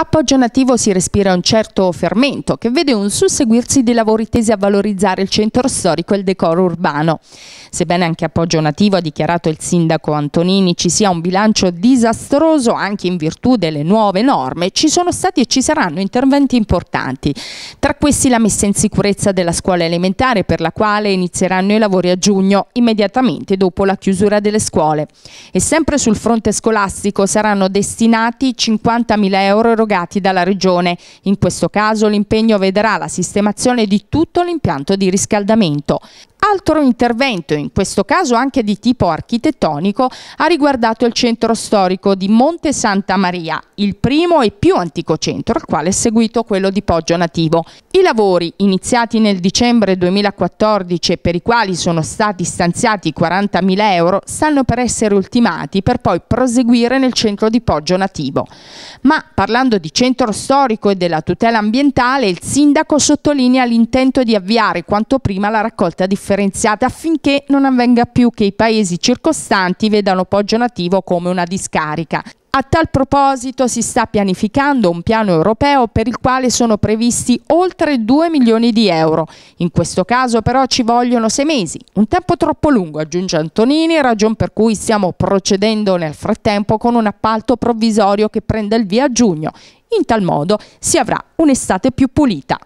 A Poggio Nativo si respira un certo fermento che vede un susseguirsi di lavori tesi a valorizzare il centro storico e il decoro urbano. Sebbene anche a Poggio Nativo, ha dichiarato il sindaco Antonini, ci sia un bilancio disastroso anche in virtù delle nuove norme, ci sono stati e ci saranno interventi importanti. Tra questi la messa in sicurezza della scuola elementare per la quale inizieranno i lavori a giugno, immediatamente dopo la chiusura delle scuole. E sempre sul fronte scolastico saranno destinati 50.000 euro erogati dalla Regione. In questo caso l'impegno vedrà la sistemazione di tutto l'impianto di riscaldamento. Altro intervento, in questo caso anche di tipo architettonico, ha riguardato il centro storico di Monte Santa Maria, il primo e più antico centro, al quale è seguito quello di Poggio Nativo. I lavori, iniziati nel dicembre 2014 e per i quali sono stati stanziati 40.000 euro, stanno per essere ultimati per poi proseguire nel centro di Poggio Nativo. Ma parlando di centro storico e della tutela ambientale, il sindaco sottolinea l'intento di avviare quanto prima la raccolta di fondi differenziata affinché non avvenga più che i paesi circostanti vedano Poggio Nativo come una discarica. A tal proposito si sta pianificando un piano europeo per il quale sono previsti oltre 2 milioni di euro. In questo caso però ci vogliono 6 mesi, un tempo troppo lungo, aggiunge Antonini, ragion per cui stiamo procedendo nel frattempo con un appalto provvisorio che prende il via a giugno. In tal modo si avrà un'estate più pulita.